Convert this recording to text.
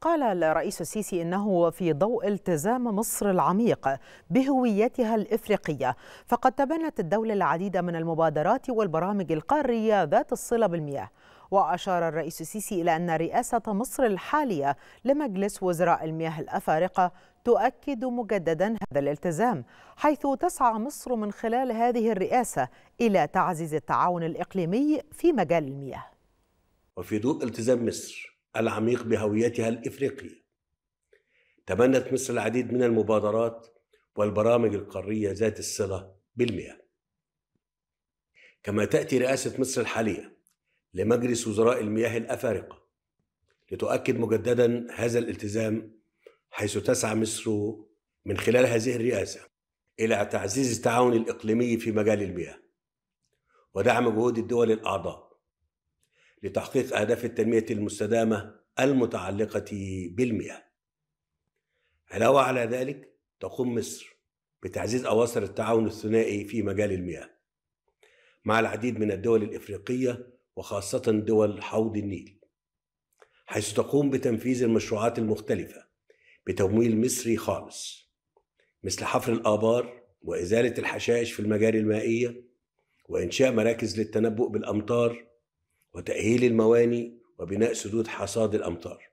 قال الرئيس السيسي انه في ضوء التزام مصر العميق بهويتها الافريقيه فقد تبنت الدوله العديد من المبادرات والبرامج القاريه ذات الصله بالمياه وأشار الرئيس السيسي إلى أن رئاسة مصر الحالية لمجلس وزراء المياه الأفارقة تؤكد مجددا هذا الالتزام حيث تسعى مصر من خلال هذه الرئاسة إلى تعزيز التعاون الإقليمي في مجال المياه وفي ضوء التزام مصر العميق بهويتها الإفريقية تبنت مصر العديد من المبادرات والبرامج القارية ذات الصلة بالمياه كما تأتي رئاسة مصر الحالية لمجلس وزراء المياه الأفارقة لتؤكد مجددا هذا الالتزام حيث تسعى مصر من خلال هذه الرئاسة إلى تعزيز التعاون الإقليمي في مجال المياه ودعم جهود الدول الأعضاء لتحقيق أهداف التنمية المستدامة المتعلقة بالمياه علاوة على ذلك تقوم مصر بتعزيز أواصر التعاون الثنائي في مجال المياه مع العديد من الدول الإفريقية وخاصة دول حوض النيل حيث تقوم بتنفيذ المشروعات المختلفة بتمويل مصري خالص مثل حفر الآبار وإزالة الحشائش في المجاري المائية وإنشاء مراكز للتنبؤ بالأمطار وتأهيل المواني وبناء سدود حصاد الأمطار